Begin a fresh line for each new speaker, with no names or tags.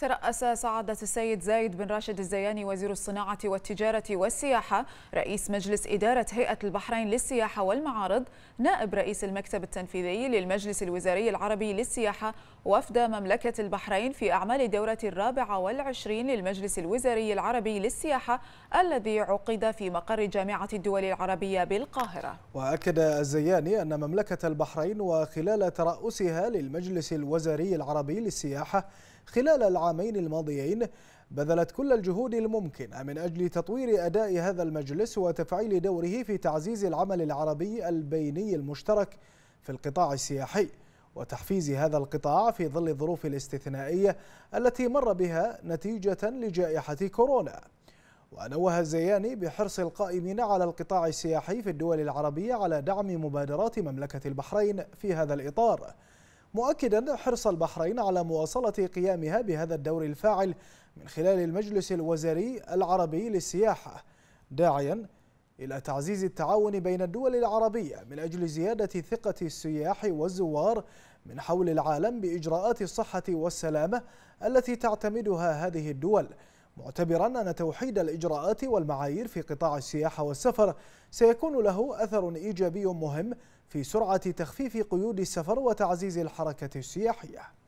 ترأس سعادة السيد زايد بن راشد الزياني وزير الصناعة والتجارة والسياحة رئيس مجلس إدارة هيئة البحرين للسياحة والمعارض نائب رئيس المكتب التنفيذي للمجلس الوزاري العربي للسياحة وفد مملكة البحرين في أعمال الدورة الرابعة والعشرين للمجلس الوزاري العربي للسياحة الذي عقد في مقر جامعة الدول العربية بالقاهرة
وأكد الزياني أن مملكة البحرين وخلال ترأسها للمجلس الوزاري العربي للسياحة خلال العام العامين الماضيين بذلت كل الجهود الممكنة من أجل تطوير أداء هذا المجلس وتفعيل دوره في تعزيز العمل العربي البيني المشترك في القطاع السياحي وتحفيز هذا القطاع في ظل الظروف الاستثنائية التي مر بها نتيجة لجائحة كورونا ونوه الزياني بحرص القائمين على القطاع السياحي في الدول العربية على دعم مبادرات مملكة البحرين في هذا الإطار مؤكدا حرص البحرين على مواصلة قيامها بهذا الدور الفاعل من خلال المجلس الوزاري العربي للسياحة داعيا إلى تعزيز التعاون بين الدول العربية من أجل زيادة ثقة السياح والزوار من حول العالم بإجراءات الصحة والسلامة التي تعتمدها هذه الدول معتبرا أن توحيد الإجراءات والمعايير في قطاع السياحة والسفر سيكون له أثر إيجابي مهم في سرعة تخفيف قيود السفر وتعزيز الحركة السياحية